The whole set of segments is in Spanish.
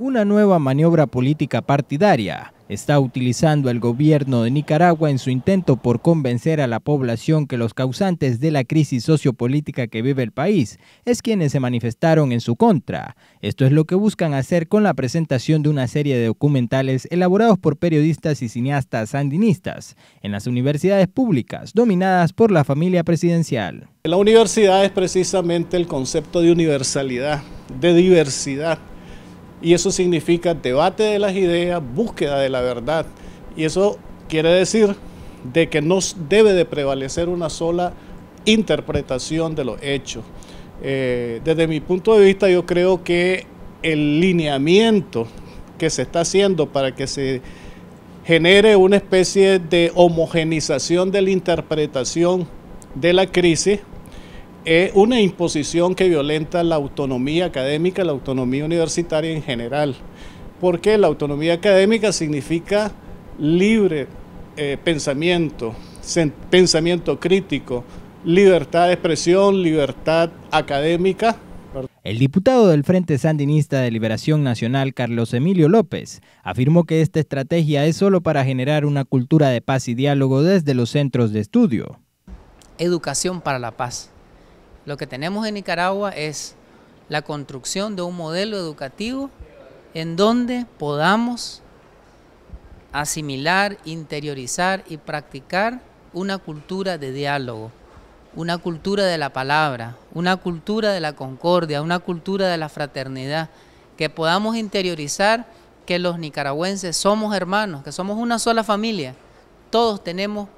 una nueva maniobra política partidaria está utilizando el gobierno de Nicaragua en su intento por convencer a la población que los causantes de la crisis sociopolítica que vive el país es quienes se manifestaron en su contra. Esto es lo que buscan hacer con la presentación de una serie de documentales elaborados por periodistas y cineastas sandinistas en las universidades públicas dominadas por la familia presidencial. La universidad es precisamente el concepto de universalidad, de diversidad y eso significa debate de las ideas, búsqueda de la verdad. Y eso quiere decir de que no debe de prevalecer una sola interpretación de los hechos. Eh, desde mi punto de vista, yo creo que el lineamiento que se está haciendo para que se genere una especie de homogenización de la interpretación de la crisis es una imposición que violenta la autonomía académica, la autonomía universitaria en general, porque la autonomía académica significa libre eh, pensamiento, pensamiento crítico, libertad de expresión, libertad académica. El diputado del Frente Sandinista de Liberación Nacional, Carlos Emilio López, afirmó que esta estrategia es solo para generar una cultura de paz y diálogo desde los centros de estudio. Educación para la paz lo que tenemos en Nicaragua es la construcción de un modelo educativo en donde podamos asimilar, interiorizar y practicar una cultura de diálogo, una cultura de la palabra, una cultura de la concordia, una cultura de la fraternidad, que podamos interiorizar que los nicaragüenses somos hermanos, que somos una sola familia, todos tenemos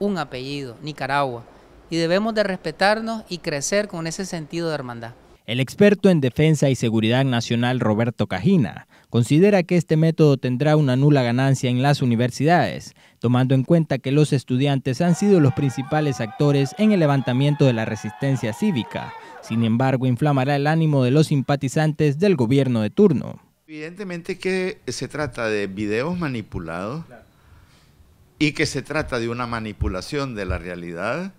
un apellido, Nicaragua y debemos de respetarnos y crecer con ese sentido de hermandad. El experto en defensa y seguridad nacional Roberto Cajina considera que este método tendrá una nula ganancia en las universidades, tomando en cuenta que los estudiantes han sido los principales actores en el levantamiento de la resistencia cívica. Sin embargo, inflamará el ánimo de los simpatizantes del gobierno de turno. Evidentemente que se trata de videos manipulados y que se trata de una manipulación de la realidad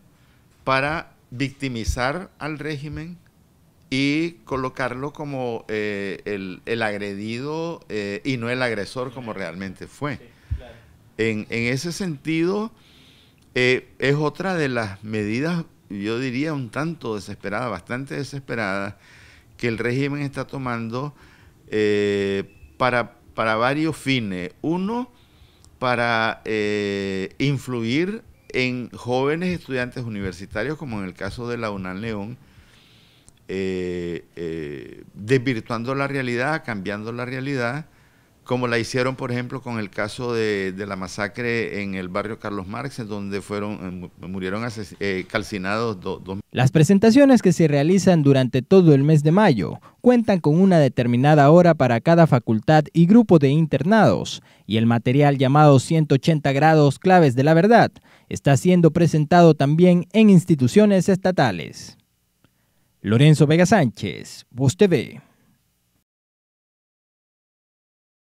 para victimizar al régimen y colocarlo como eh, el, agredido eh, y no el agresor como realmente fue. en, ese sentido, eh, es otra de las medidas, yo diría, un tanto desesperada, bastante desesperada, que el régimen está tomando para, para varios fines. Uno, para influir en jóvenes estudiantes universitarios, como en el caso de la UNAM León, eh, eh, desvirtuando la realidad, cambiando la realidad como la hicieron, por ejemplo, con el caso de, la masacre en el barrio Carlos Marx, donde fueron, eh, murieron eh, calcinados dos... Las presentaciones que se realizan durante todo el mes de mayo cuentan con una determinada hora para cada facultad y grupo de internados, y el material llamado 180 grados claves de la verdad está siendo presentado también en instituciones estatales. Lorenzo Vega Sánchez, Voz TV.